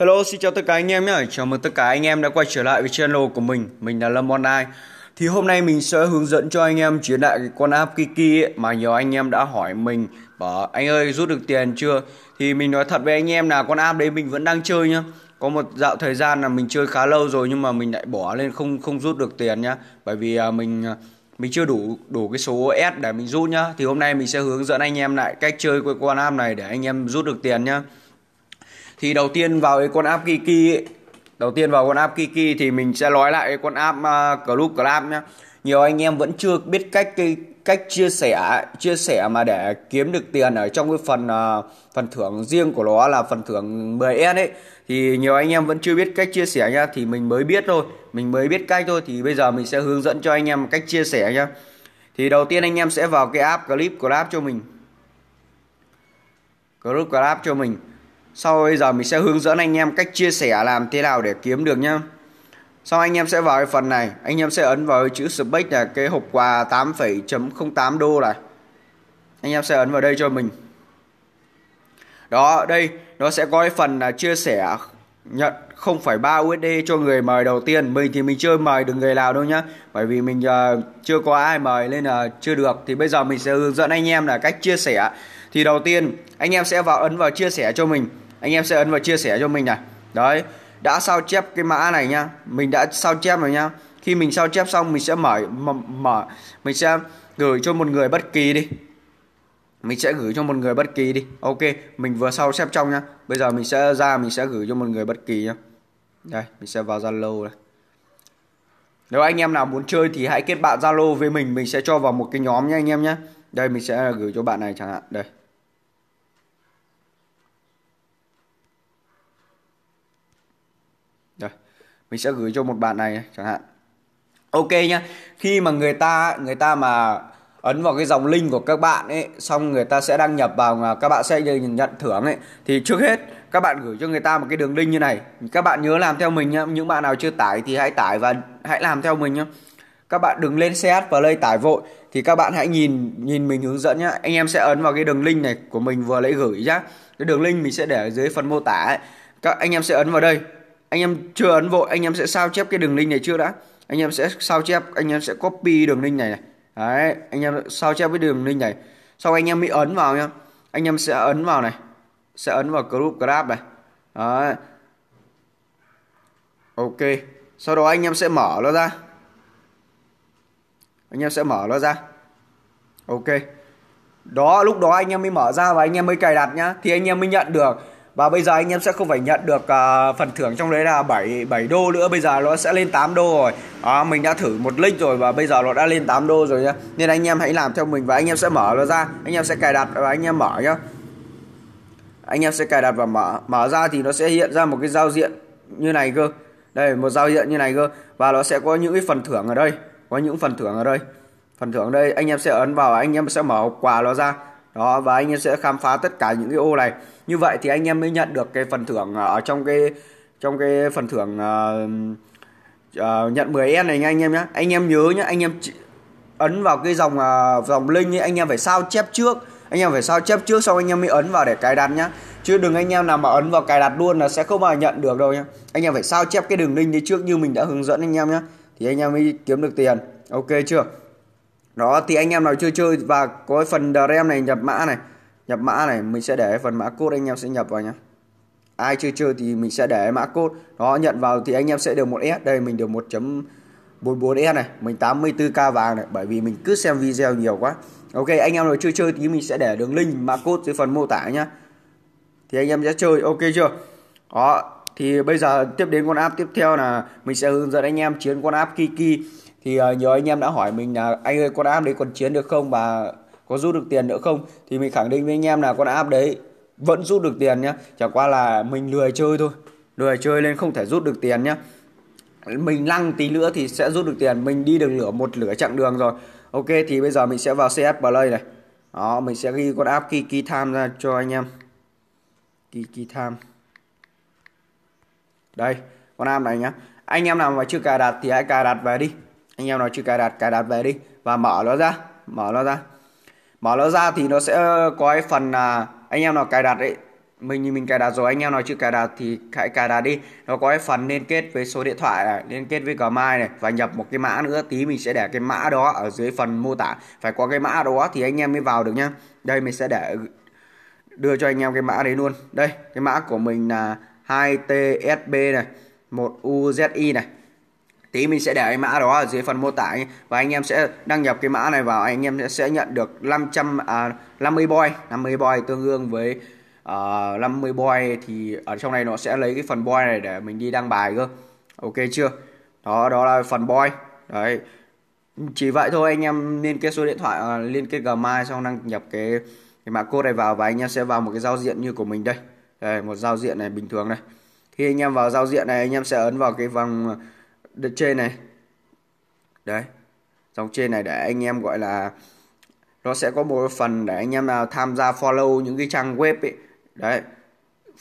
Hello, xin chào tất cả anh em nhé. Chào mừng tất cả anh em đã quay trở lại với channel của mình. Mình là Lâm Online. Thì hôm nay mình sẽ hướng dẫn cho anh em chiến lại cái con app Kiki ấy, mà nhiều anh em đã hỏi mình bảo anh ơi rút được tiền chưa? Thì mình nói thật với anh em là con app đấy mình vẫn đang chơi nhá. Có một dạo thời gian là mình chơi khá lâu rồi nhưng mà mình lại bỏ lên không không rút được tiền nhá. Bởi vì à, mình à, mình chưa đủ đủ cái số S để mình rút nhá. Thì hôm nay mình sẽ hướng dẫn anh em lại cách chơi của con app này để anh em rút được tiền nhá thì đầu tiên vào cái con app Kiki ấy, đầu tiên vào con app Kiki thì mình sẽ nói lại con app uh, Club Club nhé nhiều anh em vẫn chưa biết cách cái cách chia sẻ chia sẻ mà để kiếm được tiền ở trong cái phần uh, phần thưởng riêng của nó là phần thưởng 10S ấy thì nhiều anh em vẫn chưa biết cách chia sẻ nhá thì mình mới biết thôi mình mới biết cách thôi thì bây giờ mình sẽ hướng dẫn cho anh em cách chia sẻ nhá thì đầu tiên anh em sẽ vào cái app clip của app cho mình clip của app cho mình sau bây giờ mình sẽ hướng dẫn anh em cách chia sẻ làm thế nào để kiếm được nhá. Sau anh em sẽ vào cái phần này, anh em sẽ ấn vào chữ spec là cái hộp quà 8,08 đô này. Anh em sẽ ấn vào đây cho mình. Đó, đây nó sẽ có cái phần là chia sẻ nhận 0,3 USD cho người mời đầu tiên. Mình thì mình chưa mời được người nào đâu nhá, bởi vì mình ờ, chưa có ai mời nên là chưa được. Thì bây giờ mình sẽ hướng dẫn anh em là cách chia sẻ. Thì đầu tiên anh em sẽ vào ấn vào chia sẻ cho mình anh em sẽ ấn vào chia sẻ cho mình này đấy đã sao chép cái mã này nhá mình đã sao chép rồi nhá khi mình sao chép xong mình sẽ mở mở mình sẽ gửi cho một người bất kỳ đi mình sẽ gửi cho một người bất kỳ đi ok mình vừa sao chép trong nhá bây giờ mình sẽ ra mình sẽ gửi cho một người bất kỳ nhá đây mình sẽ vào zalo này nếu anh em nào muốn chơi thì hãy kết bạn zalo với mình mình sẽ cho vào một cái nhóm nhé anh em nhé đây mình sẽ gửi cho bạn này chẳng hạn đây mình sẽ gửi cho một bạn này chẳng hạn ok nhá khi mà người ta người ta mà ấn vào cái dòng link của các bạn ấy xong người ta sẽ đăng nhập vào các bạn sẽ nhận thưởng ấy thì trước hết các bạn gửi cho người ta một cái đường link như này các bạn nhớ làm theo mình nhá những bạn nào chưa tải thì hãy tải và hãy làm theo mình nhá các bạn đừng lên CS Play tải vội thì các bạn hãy nhìn nhìn mình hướng dẫn nhá anh em sẽ ấn vào cái đường link này của mình vừa lấy gửi nhá cái đường link mình sẽ để ở dưới phần mô tả ấy. các anh em sẽ ấn vào đây anh em chưa ấn vội anh em sẽ sao chép cái đường link này trước đã anh em sẽ sao chép anh em sẽ copy đường link này, này. đấy anh em sao chép cái đường link này sau anh em mới ấn vào nhá anh em sẽ ấn vào này sẽ ấn vào group grab này đấy ok sau đó anh em sẽ mở nó ra anh em sẽ mở nó ra ok đó lúc đó anh em mới mở ra và anh em mới cài đặt nhá thì anh em mới nhận được và bây giờ anh em sẽ không phải nhận được uh, phần thưởng trong đấy là 7 7 đô nữa bây giờ nó sẽ lên 8 đô rồi à, mình đã thử một link rồi và bây giờ nó đã lên 8 đô rồi nhá nên anh em hãy làm theo mình và anh em sẽ mở nó ra anh em sẽ cài đặt và anh em mở nhá anh em sẽ cài đặt và mở mở ra thì nó sẽ hiện ra một cái giao diện như này cơ đây một giao diện như này cơ và nó sẽ có những cái phần thưởng ở đây có những phần thưởng ở đây phần thưởng đây anh em sẽ ấn vào anh em sẽ mở hộp quà nó ra đó và anh em sẽ khám phá tất cả những cái ô này như vậy thì anh em mới nhận được cái phần thưởng ờ, ở trong cái trong cái phần thưởng uh, uh, nhận 10S này nha anh em nhé anh em nhớ nhé anh em ấn vào cái dòng uh, dòng link ấy anh em phải sao chép trước anh em phải sao chép trước xong anh em mới ấn vào để cài đặt nhá chứ đừng anh em nào mà ấn vào cài đặt luôn là sẽ không bao giờ nhận được đâu nhá anh em phải sao chép cái đường link đấy trước như mình đã hướng dẫn anh em nhá thì anh em mới kiếm được tiền ok chưa đó thì anh em nào chưa chơi và có phần rem này nhập mã này nhập mã này mình sẽ để phần mã code anh em sẽ nhập vào nhé ai chưa chơi thì mình sẽ để mã code nó nhận vào thì anh em sẽ được một s đây mình được 1.44s này mình 84k vàng này bởi vì mình cứ xem video nhiều quá ok anh em nào chưa chơi thì mình sẽ để đường link mã code dưới phần mô tả nhá thì anh em sẽ chơi ok chưa đó thì bây giờ tiếp đến con app tiếp theo là mình sẽ hướng dẫn anh em chiến con app Kiki thì uh, nhiều anh em đã hỏi mình là anh ơi con app đấy còn chiến được không và có rút được tiền nữa không thì mình khẳng định với anh em là con app đấy vẫn rút được tiền nhá chẳng qua là mình lười chơi thôi lười chơi nên không thể rút được tiền nhá mình lăng tí nữa thì sẽ rút được tiền mình đi được lửa một lửa chặng đường rồi ok thì bây giờ mình sẽ vào CS Play này đó mình sẽ ghi con app Kiki Time ra cho anh em Kiki Time đây con app này nhá anh em nào mà chưa cài đặt thì hãy cài đặt về đi anh em nào chưa cài đặt cài đặt về đi và mở nó ra mở nó ra mở nó ra thì nó sẽ ờ, có cái phần là anh em nào cài đặt đấy mình mình cài đặt rồi anh em nào chưa cài đặt thì hãy cài đặt đi nó có cái phần liên kết với số điện thoại này, liên kết với gmail này và nhập một cái mã nữa tí mình sẽ để cái mã đó ở dưới phần mô tả phải có cái mã đó thì anh em mới vào được nhá đây mình sẽ để đưa cho anh em cái mã đấy luôn đây cái mã của mình là 2 tsb này một uzi này tí mình sẽ để cái mã đó ở dưới phần mô tả và anh em sẽ đăng nhập cái mã này vào anh em sẽ nhận được 500 à, 50 boy 50 boy tương đương với uh, ờ, 50 boy thì ở trong này nó sẽ lấy cái phần boy này để mình đi đăng bài cơ ok chưa đó đó là phần boy đấy chỉ vậy thôi anh em liên kết số điện thoại à, liên kết gmail xong đăng nhập cái cái mã code này vào và anh em sẽ vào một cái giao diện như của mình đây đây một giao diện này bình thường này khi anh em vào giao diện này anh em sẽ ấn vào cái vòng trên này đấy dòng trên này để anh em gọi là nó sẽ có một phần để anh em nào tham gia follow những cái trang web ấy đấy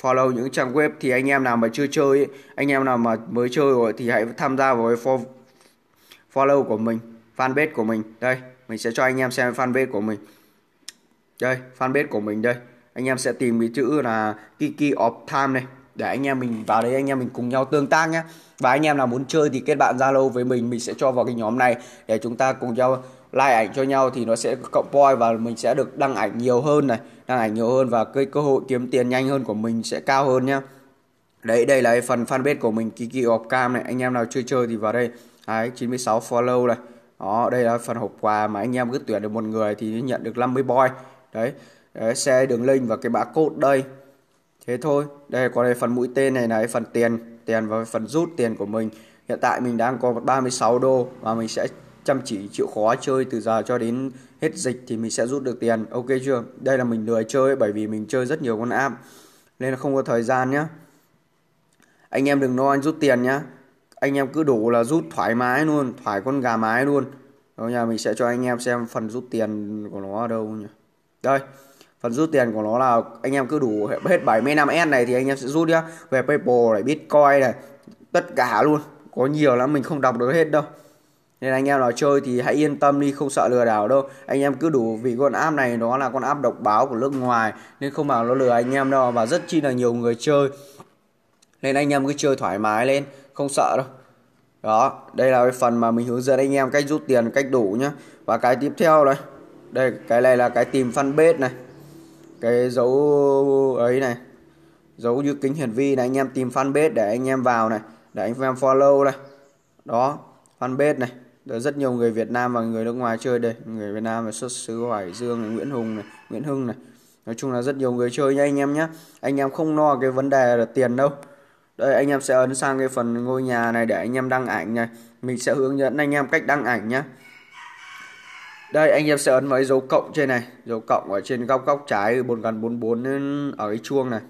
follow những trang web thì anh em nào mà chưa chơi ấy, anh em nào mà mới chơi rồi thì hãy tham gia vào cái follow của mình fanpage của mình đây mình sẽ cho anh em xem fanpage của mình đây fanpage của mình đây anh em sẽ tìm cái chữ là Kiki of Time này để anh em mình vào đấy anh em mình cùng nhau tương tác nhé và anh em nào muốn chơi thì kết bạn zalo với mình mình sẽ cho vào cái nhóm này để chúng ta cùng nhau like ảnh cho nhau thì nó sẽ cộng point và mình sẽ được đăng ảnh nhiều hơn này đăng ảnh nhiều hơn và cái cơ hội kiếm tiền nhanh hơn của mình sẽ cao hơn nhá đấy đây là cái phần fanpage của mình Kiki of Cam này anh em nào chơi chơi thì vào đây đấy 96 follow này đó đây là phần hộp quà mà anh em cứ tuyển được một người thì nhận được 50 boy đấy, đấy xe đường link và cái mã code đây Thế thôi, đây có đây phần mũi tên này này, phần tiền, tiền và phần rút tiền của mình. Hiện tại mình đang có 36 đô và mình sẽ chăm chỉ chịu khó chơi từ giờ cho đến hết dịch thì mình sẽ rút được tiền. Ok chưa? Đây là mình lười chơi bởi vì mình chơi rất nhiều con app nên là không có thời gian nhá. Anh em đừng lo anh rút tiền nhá. Anh em cứ đủ là rút thoải mái luôn, thoải con gà mái luôn. Đó nhà mình sẽ cho anh em xem phần rút tiền của nó ở đâu nhỉ. Đây, phần rút tiền của nó là anh em cứ đủ hết 75S này thì anh em sẽ rút nhá về PayPal này Bitcoin này tất cả luôn có nhiều lắm mình không đọc được hết đâu nên anh em nào chơi thì hãy yên tâm đi không sợ lừa đảo đâu anh em cứ đủ vì con app này nó là con app độc báo của nước ngoài nên không bảo nó lừa anh em đâu và rất chi là nhiều người chơi nên anh em cứ chơi thoải mái lên không sợ đâu đó đây là cái phần mà mình hướng dẫn anh em cách rút tiền cách đủ nhá và cái tiếp theo đây đây cái này là cái tìm fanpage này cái dấu ấy này dấu dự kính hiển vi này anh em tìm fanpage để anh em vào này để anh em follow này đó fanpage này Đấy, rất nhiều người Việt Nam và người nước ngoài chơi đây người Việt Nam là xuất xứ Hải Dương này, Nguyễn Hùng này Nguyễn Hưng này nói chung là rất nhiều người chơi nha anh em nhé anh em không lo no cái vấn đề là tiền đâu đây anh em sẽ ấn sang cái phần ngôi nhà này để anh em đăng ảnh này mình sẽ hướng dẫn anh em cách đăng ảnh nhé đây anh em sẽ ấn vào cái dấu cộng trên này dấu cộng ở trên góc góc trái bốn gần bốn bốn ở cái chuông này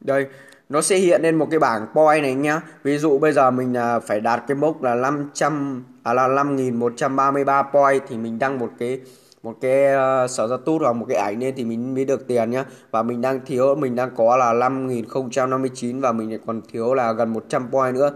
đây nó sẽ hiện lên một cái bảng point này nhá ví dụ bây giờ mình à, phải đạt cái mốc là 500 à là 5133 point thì mình đăng một cái một cái uh, sở ra tút hoặc một cái ảnh lên thì mình mới được tiền nhá và mình đang thiếu mình đang có là 5059 và mình còn thiếu là gần 100 point nữa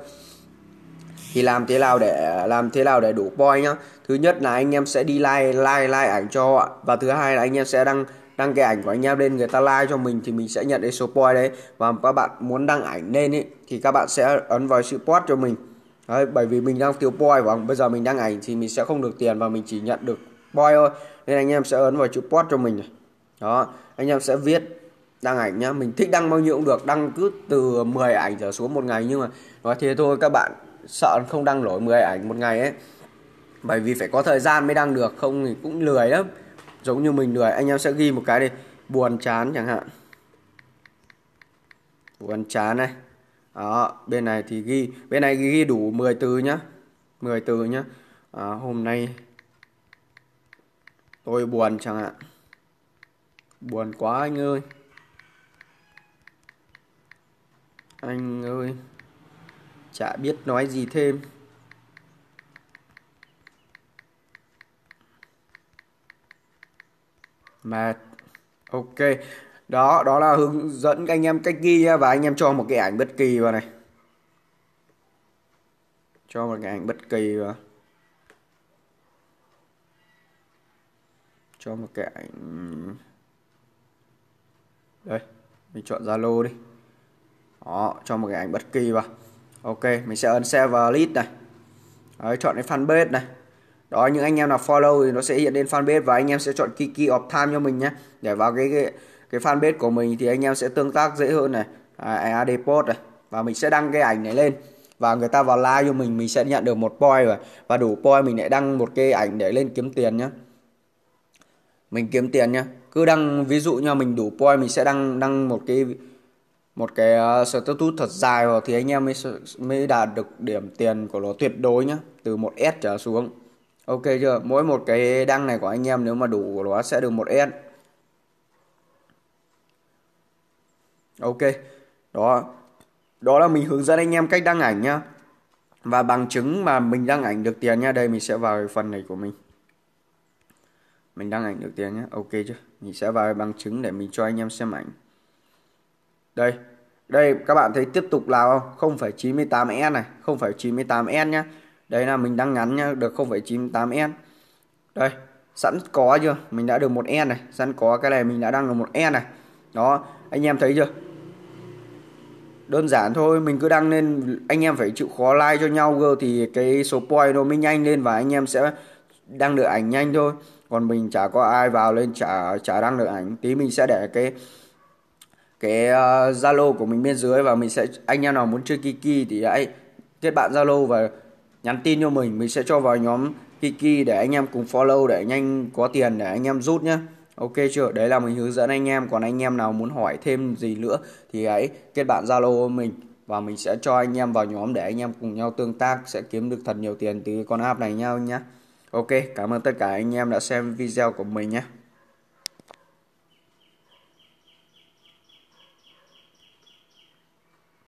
thì làm thế nào để làm thế nào để đủ point nhá thứ nhất là anh em sẽ đi like like like ảnh cho họ và thứ hai là anh em sẽ đăng đăng cái ảnh của anh em lên người ta like cho mình thì mình sẽ nhận được số point đấy và các bạn muốn đăng ảnh lên ý, thì các bạn sẽ ấn vào support cho mình đấy, bởi vì mình đang thiếu point và bây giờ mình đăng ảnh thì mình sẽ không được tiền và mình chỉ nhận được point thôi nên anh em sẽ ấn vào chữ post cho mình đó anh em sẽ viết đăng ảnh nhá mình thích đăng bao nhiêu cũng được đăng cứ từ 10 ảnh trở xuống một ngày nhưng mà nói thế thôi các bạn sợ không đăng nổi 10 ảnh một ngày ấy bởi vì phải có thời gian mới đăng được không thì cũng lười lắm giống như mình lười anh em sẽ ghi một cái đi buồn chán chẳng hạn buồn chán này đó bên này thì ghi bên này ghi đủ 10 từ nhá 10 từ nhá à, hôm nay tôi buồn chẳng hạn buồn quá anh ơi anh ơi chả biết nói gì thêm mà ok đó đó là hướng dẫn các anh em cách ghi nhá và anh em cho một cái ảnh bất kỳ vào này cho một cái ảnh bất kỳ vào cho một cái ảnh đây mình chọn zalo đi đó cho một cái ảnh bất kỳ vào ok mình sẽ ấn server Lead này Đấy, chọn cái fanpage này đó những anh em nào follow thì nó sẽ hiện lên fanpage và anh em sẽ chọn Kiki of time cho mình nhé để vào cái, cái cái fanpage của mình thì anh em sẽ tương tác dễ hơn này à, post này và mình sẽ đăng cái ảnh này lên và người ta vào like cho mình mình sẽ nhận được một point rồi và đủ point mình lại đăng một cái ảnh để lên kiếm tiền nhé mình kiếm tiền nhé cứ đăng ví dụ như mình đủ point mình sẽ đăng đăng một cái một cái uh, ờ, status thật dài vào thì anh em mới mới đạt được điểm tiền của nó tuyệt đối nhá từ một s trở xuống ok chưa mỗi một cái đăng này của anh em nếu mà đủ của nó sẽ được một s ok đó đó là mình hướng dẫn anh em cách đăng ảnh nhá và bằng chứng mà mình đăng ảnh được tiền nhá đây mình sẽ vào phần này của mình mình đăng ảnh được tiền nhá ok chưa mình sẽ vào bằng chứng để mình cho anh em xem ảnh đây đây các bạn thấy tiếp tục là 0,98n này 0,98n nhá đấy là mình đang ngắn nhá được 0,98n đây sẵn có chưa mình đã được một n này sẵn có cái này mình đã đăng được một n này đó anh em thấy chưa đơn giản thôi mình cứ đăng lên anh em phải chịu khó like cho nhau cơ thì cái số point nó mới nhanh lên và anh em sẽ đăng được ảnh nhanh thôi còn mình chả có ai vào lên chả chả đăng được ảnh tí mình sẽ để cái cái ờ, Zalo uh, của mình bên dưới và mình sẽ anh em nào muốn chơi Kiki thì hãy kết bạn Zalo và nhắn tin cho mình mình sẽ cho vào nhóm Kiki để anh em cùng follow để nhanh có tiền để anh em rút nhé Ok chưa? Đấy là mình hướng dẫn anh em còn anh em nào muốn hỏi thêm gì nữa thì hãy kết bạn Zalo của mình và mình sẽ cho anh em vào nhóm để anh em cùng nhau tương tác sẽ kiếm được thật nhiều tiền từ con app này nhau nhé. Ok, cảm ơn tất cả anh em đã xem video của mình nhé.